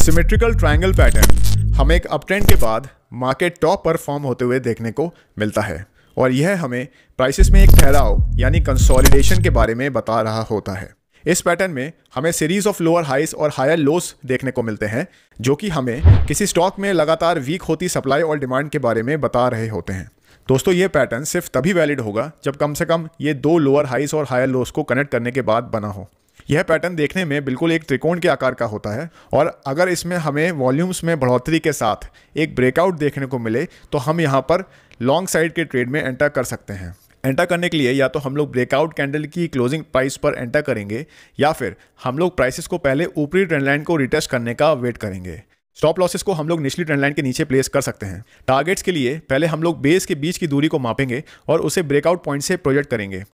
symmetrical triangle pattern हमें एक uptrend के बाद मार्केट टॉप पर फॉर्म होते हुए देखने को मिलता है और यह हमें प्राइसेस में एक ठहराव यानी कंसोलिडेशन के बारे में बता रहा होता है इस पैटर्न में हमें सीरीज ऑफ लोअर हाइस और हायर लोस देखने को मिलते हैं जो कि हमें किसी स्टॉक में लगातार वीक होती सप्लाई और डिमांड के बारे में बता रहे होते हैं दोस्तों ये पैटर्न सिर्फ तभी वैलिड होगा जब कम से कम ये दो लोअर हाइस और हायर लोस को कनेक्ट करने के बाद बना हो यह पैटर्न देखने में बिल्कुल एक त्रिकोण के आकार का होता है और अगर इसमें हमें वॉल्यूम्स में बढ़ोतरी के साथ एक ब्रेकआउट देखने को मिले तो हम यहाँ पर लॉन्ग साइड के ट्रेड में एंटर कर सकते हैं एंटर करने के लिए या तो हम लोग ब्रेकआउट कैंडल की क्लोजिंग प्राइस पर एंटर करेंगे या फिर हम लोग प्राइसेस को पहले ऊपरी ट्रेंड लाइन को रिटेस्ट करने का वेट करेंगे स्टॉप लॉसेस को हम लोग निचली ट्रेंड लाइन के नीचे प्लेस कर सकते हैं टारगेट्स के लिए पहले हम लोग बेस के बीच की दूरी को मापेंगे और उसे ब्रेकआउट पॉइंट से प्रोजेक्ट करेंगे